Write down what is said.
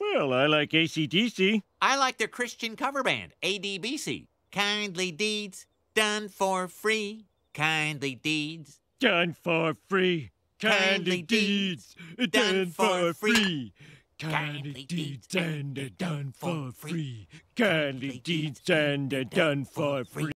Well, I like ACDC. I like their Christian cover band, ADBC. Kindly deeds done for free. Kindly deeds done for free. Kindly deeds done for free. Kindly deeds done done for free. Kindly deeds done done for free.